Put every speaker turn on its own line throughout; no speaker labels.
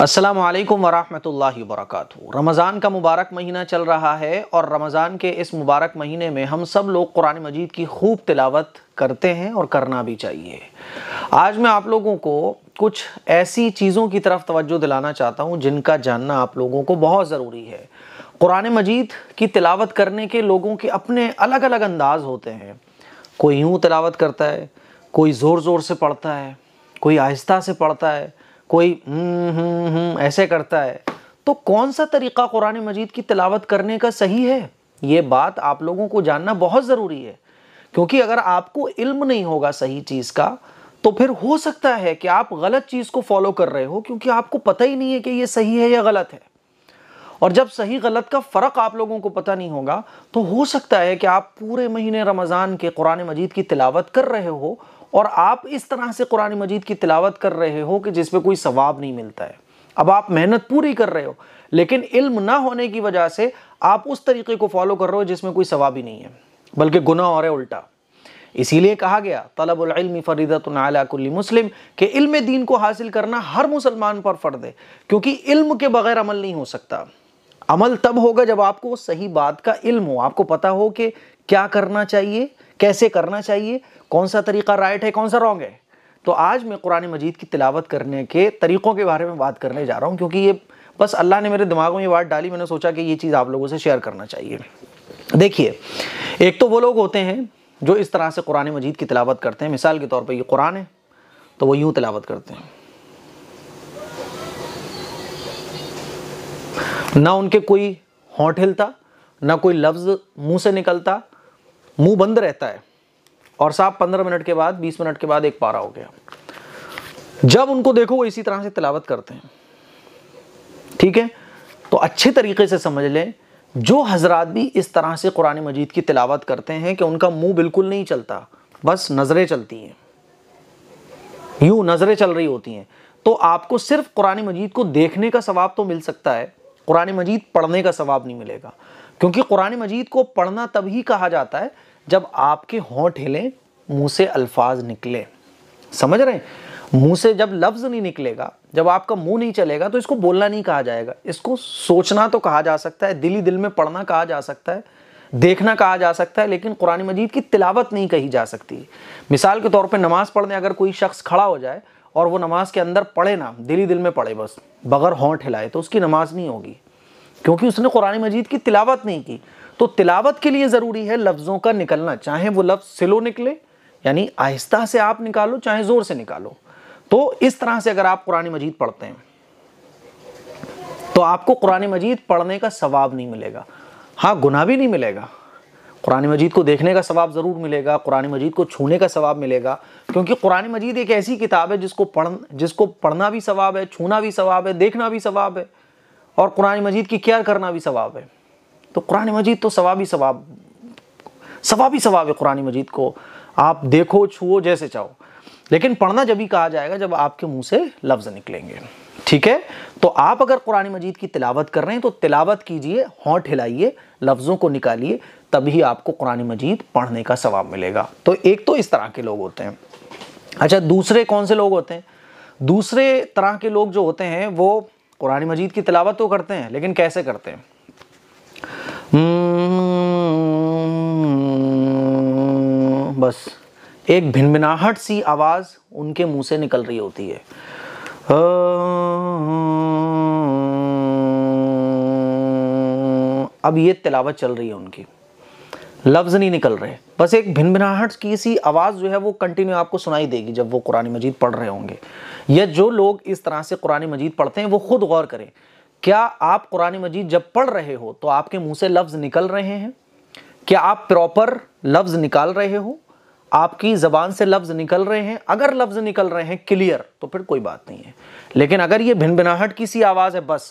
अस्सलाम वालेकुम वरहमतुल्लाहि वबरकातुहू रमज़ान का मुबारक महीना चल रहा है और रमज़ान के इस मुबारक महीने में हम सब लोग कुरान मजीद की खूब तिलावत करते हैं और करना भी चाहिए आज मैं आप लोगों को कुछ ऐसी चीज़ों की तरफ तवज्जो दिलाना चाहता हूँ जिनका जानना आप लोगों को बहुत ज़रूरी है कुरान मजीद की तिलावत करने के लोगों के अपने अलग अलग अंदाज होते हैं कोई यूँ तिलावत करता है कोई ज़ोर ज़ोर से पढ़ता है कोई आहिस्ता से पढ़ता है कोई हम्म, हम्म, हम्म ऐसे करता है तो कौन सा तरीक़ा कुरान मजीद की तिलावत करने का सही है ये बात आप लोगों को जानना बहुत ज़रूरी है क्योंकि अगर आपको इल्म नहीं होगा सही चीज़ का तो फिर हो सकता है कि आप गलत चीज़ को फॉलो कर रहे हो क्योंकि आपको पता ही नहीं है कि ये सही है या गलत है और जब सही गलत का फ़र्क आप लोगों को पता नहीं होगा तो हो सकता है कि आप पूरे महीने रमज़ान के कुरान मजीद की तिलावत कर रहे हो और आप इस तरह से कुरान मजीद की तिलावत कर रहे हो कि जिसमें कोई सवाब नहीं मिलता है अब आप मेहनत पूरी कर रहे हो लेकिन इल्म ना होने की वजह से आप उस तरीके को फॉलो कर रहे हो जिसमें कोई सवाब ही नहीं है बल्कि गुना और है उल्टा इसीलिए कहा गया फरीदत फ़रीदतुल्ली मुस्लिम के इल्म दीन को हासिल करना हर मुसलमान पर फ़र्द है क्योंकि इल्म के बगैर अमल नहीं हो सकता अमल तब होगा जब आपको सही बात का इल्म हो आपको पता हो कि क्या करना चाहिए कैसे करना चाहिए कौन सा तरीका राइट है कौन सा रॉन्ग है तो आज मैं कुरान मजीद की तिलावत करने के तरीक़ों के बारे में बात करने जा रहा हूँ क्योंकि ये बस अल्लाह ने मेरे दिमाग में ये बात डाली मैंने सोचा कि ये चीज़ आप लोगों से शेयर करना चाहिए देखिए एक तो वो लोग होते हैं जो इस तरह से कुरान मजीद की तिलावत करते हैं मिसाल के तौर पर ये कुरान है तो वो यूँ तिलावत करते हैं ना उनके कोई होंठ हिलता ना कोई लफ्ज़ मुंह से निकलता मुंह बंद रहता है और साहब पंद्रह मिनट के बाद बीस मिनट के बाद एक पारा हो गया जब उनको देखो वो इसी तरह से तिलावत करते हैं ठीक है तो अच्छे तरीके से समझ लें जो हजरात भी इस तरह से कुरान मजीद की तिलावत करते हैं कि उनका मुंह बिल्कुल नहीं चलता बस नज़रें चलती हैं यूं नज़रें चल रही होती हैं तो आपको सिर्फ कुरान मजीद को देखने का सवाब तो मिल सकता है कुरान मजीद पढ़ने का सवाब नहीं मिलेगा क्योंकि कुरान मजीद को पढ़ना तभी कहा जाता है जब आपके होंठ हिलें मुंह से अल्फाज निकले समझ रहे हैं मुंह से जब लफ्ज़ नहीं निकलेगा जब आपका मुंह नहीं चलेगा तो इसको बोलना नहीं कहा जाएगा इसको सोचना तो कहा जा सकता है दिली दिल में पढ़ना कहा जा सकता है देखना कहा जा सकता है लेकिन कुरानी मजीद की तिलावत नहीं कही जा सकती मिसाल के तौर पर नमाज़ पढ़ने अगर कोई शख्स खड़ा हो जाए और वो नमाज़ के अंदर पढ़े ना दिली दिल में पढ़े बस बगैर होंठ हिलाए तो उसकी नमाज़ नहीं होगी क्योंकि उसने कुरानी मजीद की तिलावत नहीं की तो तिलावत के लिए ज़रूरी है लफ्ज़ों का निकलना चाहे वो लफ्ज़ सिलो निकले यानी आहिस्ता से आप निकालो चाहे ज़ोर से निकालो तो इस तरह से अगर आप कुरानी मजीद पढ़ते हैं तो आपको क़ुरानी मजीद पढ़ने का सवाब नहीं मिलेगा हाँ गुना भी नहीं मिलेगा कुरानी मजीद को देखने का सवाब ज़रूर मिलेगा कुरानी मजीद को छूने का सवाब मिलेगा क्योंकि कुरानी मजीद एक ऐसी किताब है जिसको पढ़ जिसको पढ़ना भी सवाब है छूना भी सवाब है देखना भी सवाब है और कुरानी मजीद की केयर करना भी सवाब है तो कुरान मजीद तो सवाबी सवाब सवाबी सवाब है कुरानी मजीद को आप देखो छुओ जैसे चाहो लेकिन पढ़ना जब ही कहा जाएगा जब आपके मुंह से लफ्ज़ निकलेंगे ठीक है तो आप अगर कुरानी मजीद की तिलावत कर रहे हैं तो तिलावत कीजिए हॉट हिलाइए लफ्ज़ों को निकालिए तभी आपको कुरानी मजीद पढ़ने का सवाब मिलेगा तो एक तो इस तरह के लोग होते हैं अच्छा दूसरे कौन से लोग होते हैं दूसरे तरह के लोग जो होते हैं वो कुरानी मजीद की तिलावत तो करते हैं लेकिन कैसे करते हैं हम्म, बस एक भिनभिनाहट सी आवाज उनके मुंह से निकल रही होती है अब ये तिलावत चल रही है उनकी लफ्ज़ नहीं निकल रहे बस एक भिन भिनाहट की सी आवाज़ जो है वो कंटिन्यू आपको सुनाई देगी जब वो कुरानी मजीद पढ़ रहे होंगे या जो लोग इस तरह से कुरानी मजीद पढ़ते हैं वो खुद गौर करें क्या आप कुरान मजीद जब पढ़ रहे हो तो आपके मुंह से लफ्ज़ निकल रहे हैं क्या आप प्रॉपर लफ्ज़ निकाल रहे हो आपकी ज़बान से लफ्ज़ निकल रहे हैं अगर लफ्ज़ निकल रहे हैं क्लियर तो फिर कोई बात नहीं है लेकिन अगर ये भिन भिनाहट की सी आवाज़ है बस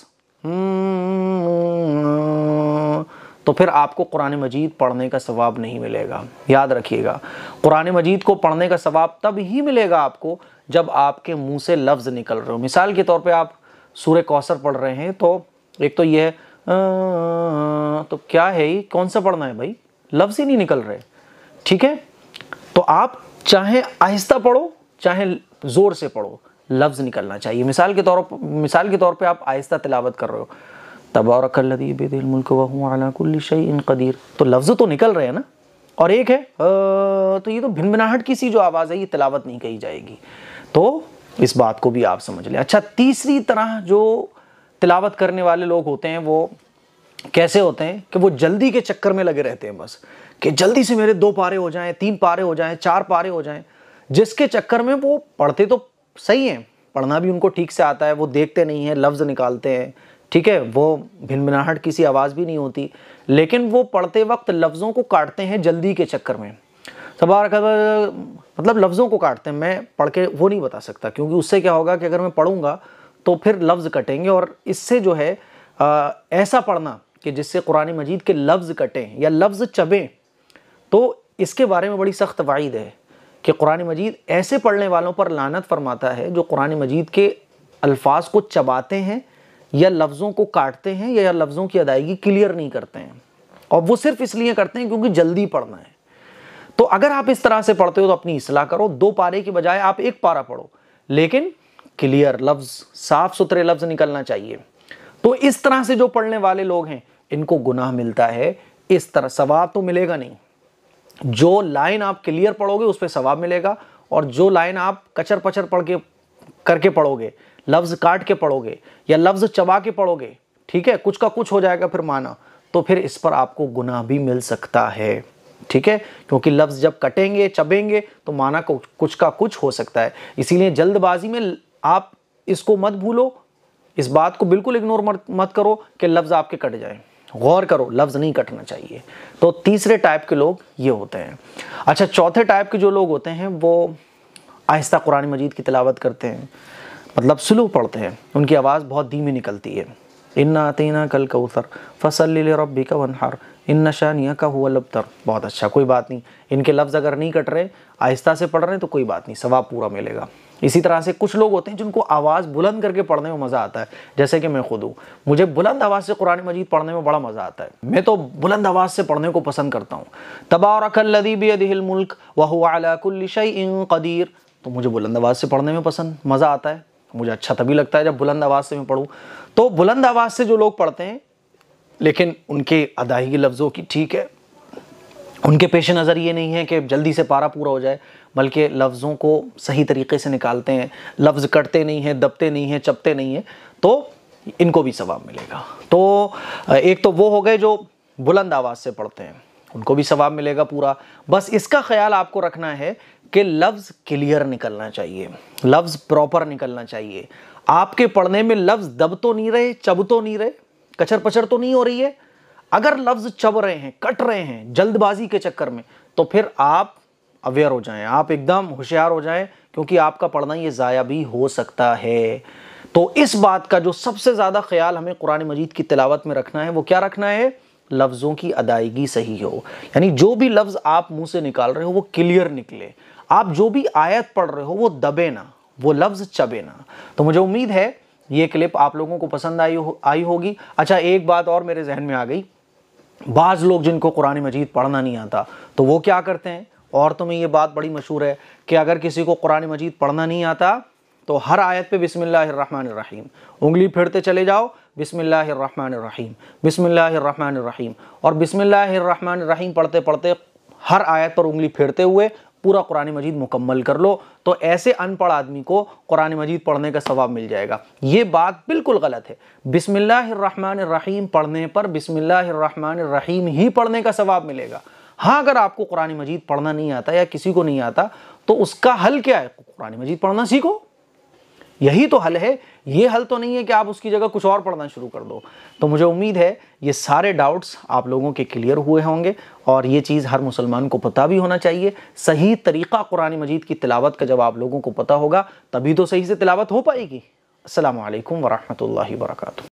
तो फिर आपको कुरान मजीद पढ़ने का सवाब नहीं मिलेगा याद रखिएगा कुरान मजीद को पढ़ने का सवाब तब ही मिलेगा आपको जब आपके मुंह से लफ्ज़ निकल रहे हो मिसाल के तौर पर आप सूर्य कौसर पढ़ रहे हैं तो एक तो ये है तो क्या है ये कौन सा पढ़ना है भाई लफ्ज़ ही नहीं निकल रहे ठीक है तो आप चाहे आहिस्ता पढ़ो चाहे ज़ोर से पढ़ो लफ्ज़ निकलना चाहिए मिसाल के तौर पर मिसाल के तौर पे आप आहिस्ता तिलावत कर रहे हो तबारकल्लदी मुल्क कदीर तो लफ्ज़ तो निकल रहे हैं ना और एक है तो ये तो भिन भिनाहट की सी जो आवाज़ है ये तिलावत नहीं कही जाएगी तो इस बात को भी आप समझ लें अच्छा तीसरी तरह जो तिलावत करने वाले लोग होते हैं वो कैसे होते हैं कि वो जल्दी के चक्कर में लगे रहते हैं बस कि जल्दी से मेरे दो पारे हो जाएं तीन पारे हो जाएं चार पारे हो जाएं जिसके चक्कर में वो पढ़ते तो सही हैं पढ़ना भी उनको ठीक से आता है वो देखते नहीं हैं लफ्ज़ निकालते हैं ठीक है वो भिनभिनाहट किसी आवाज़ भी नहीं होती लेकिन वो पढ़ते वक्त लफ्ज़ों को काटते हैं जल्दी के चक्कर में तबारक मतलब लफ्ज़ों को काटते हैं मैं पढ़ के वो नहीं बता सकता क्योंकि उससे क्या होगा कि अगर मैं पढ़ूँगा तो फिर लफ्ज़ कटेंगे और इससे जो है आ, ऐसा पढ़ना कि जिससे कुरानी मजीद के लफ्ज़ कटें या लफ्ज़ चबें तो इसके बारे में बड़ी सख्त वाइद है कि कुरान मजीद ऐसे पढ़ने वालों पर लानत फरमाता है जो कुरान मजीद के अल्फाज को चबाते हैं या लफ्ज़ों को काटते हैं या लफ्ज़ों की अदायगी क्लियर नहीं करते हैं और वो सिर्फ इसलिए करते हैं क्योंकि जल्दी पढ़ना है तो अगर आप इस तरह से पढ़ते हो तो अपनी इसलाह करो दो पारे के बजाय आप एक पारा पढ़ो लेकिन क्लियर लफ्ज साफ सुथरे लफ्ज निकलना चाहिए तो इस तरह से जो पढ़ने वाले लोग हैं इनको गुनाह मिलता है इस तरह सवाब तो मिलेगा नहीं जो लाइन आप क्लियर पढ़ोगे उस पर सवाब मिलेगा और जो लाइन आप कचर पचर पढ़ के करके पढ़ोगे लफ्ज़ काट के पढ़ोगे या लफ्ज़ चबा के पढ़ोगे ठीक है कुछ का कुछ हो जाएगा फिर माना तो फिर इस पर आपको गुनाह भी मिल सकता है ठीक है क्योंकि लफ्ज़ जब कटेंगे चबेंगे तो माना कुछ का कुछ हो सकता है इसीलिए जल्दबाजी में आप इसको मत भूलो इस बात को बिल्कुल इग्नोर मत, मत करो कि लफ्ज़ आपके कट जाए गौर करो लफ्ज़ नहीं कटना चाहिए तो तीसरे टाइप के लोग ये होते हैं अच्छा चौथे टाइप के जो लोग होते हैं वो आहिस्ता कुरान मजीद की तिलावत करते हैं मतलब स्लो पढ़ते हैं उनकी आवाज़ बहुत धीमी निकलती है इन्ना तीना कल कौसर फसल रबी का वनहार इन नशानिया का हुआ लबतर बहुत अच्छा कोई बात नहीं इनके लफ्ज़ अगर नहीं कट रहे आहिस्ता से पढ़ रहे हैं तो कोई बात नहीं सवाब पूरा मिलेगा इसी तरह से कुछ लोग होते हैं जिनको आवाज़ बुलंद करके पढ़ने में मज़ा आता है जैसे कि मैं खुद हूँ मुझे बुलंद आवाज़ से कुरान मजीद पढ़ने में बड़ा मज़ा आता है मैं तो बुलंद आवाज़ से पढ़ने को पसंद करता हूँ तबारकल्लदीबियदिलमुल्क वहुआलाकुल्लिशई कदीर तो मुझे बुलंद आवाज़ से पढ़ने में पसंद मज़ा आता है मुझे अच्छा तभी लगता है जब बुलंद आवाज़ से मैं पढ़ूँ तो बुलंद आवाज़ से जो लोग पढ़ते हैं लेकिन उनके अदायगी लफ्ज़ों की ठीक है उनके पेश नज़र ये नहीं है कि जल्दी से पारा पूरा हो जाए बल्कि लफ्ज़ों को सही तरीके से निकालते हैं लफ्ज़ कटते नहीं हैं दबते नहीं हैं चपते नहीं हैं तो इनको भी सवाब मिलेगा तो एक तो वो हो गए जो बुलंद आवाज़ से पढ़ते हैं उनको भी सवाब मिलेगा पूरा बस इसका ख्याल आपको रखना है कि लफ्ज़ क्लियर निकलना चाहिए लफ्ज़ प्रॉपर निकलना चाहिए आपके पढ़ने में लफ्ज़ दब तो नहीं रहे चब तो नहीं रहे कचर पचर तो नहीं हो रही है अगर लफ्ज़ चब रहे हैं कट रहे हैं जल्दबाजी के चक्कर में तो फिर आप अवेयर हो जाएं आप एकदम होशियार हो जाएं क्योंकि आपका पढ़ना ये ज़ाया भी हो सकता है तो इस बात का जो सबसे ज़्यादा ख्याल हमें कुरान मजीद की तिलावत में रखना है वो क्या रखना है लफ्ज़ों की अदायगी सही हो यानी जो भी लफ्ज़ आप मुंह से निकाल रहे हो वो क्लियर निकले आप जो भी आयत पढ़ रहे हो वो दबे ना वो लफ्ज़ चबे ना तो मुझे उम्मीद है ये क्लिप आप लोगों को पसंद आई हो आई होगी अच्छा एक बात और मेरे जहन में आ गई बाज़ लोग जिनको कुरान मजीद पढ़ना नहीं आता तो वो क्या करते हैं औरतों में ये बात बड़ी मशहूर है कि अगर किसी को कुरान मजीद पढ़ना नहीं आता तो हर आयत पे बिसमीम उंगली फिरते चले जाओ बिसमीम बिसमीम और बिसमीम पढ़ते पढ़ते हर आयत पर उंगली फेरते हुए पूरा कुरान मजीद मुकम्मल कर लो तो ऐसे अनपढ़ आदमी को कुरान मजीद पढ़ने का सवाब मिल जाएगा ये बात बिल्कुल गलत है रहीम पढ़ने पर रहीम ही पढ़ने का सवाब मिलेगा हाँ अगर आपको कुरान मजीद पढ़ना नहीं आता या किसी को नहीं आता तो उसका हल क्या है कुरान मजीद पढ़ना सीखो यही तो हल है ये हल तो नहीं है कि आप उसकी जगह कुछ और पढ़ना शुरू कर दो तो मुझे उम्मीद है ये सारे डाउट्स आप लोगों के क्लियर हुए होंगे और ये चीज़ हर मुसलमान को पता भी होना चाहिए सही तरीक़ा कुरान मजीद की तिलावत का जब आप लोगों को पता होगा तभी तो सही से तिलावत हो पाएगी असल वरहमल वर्का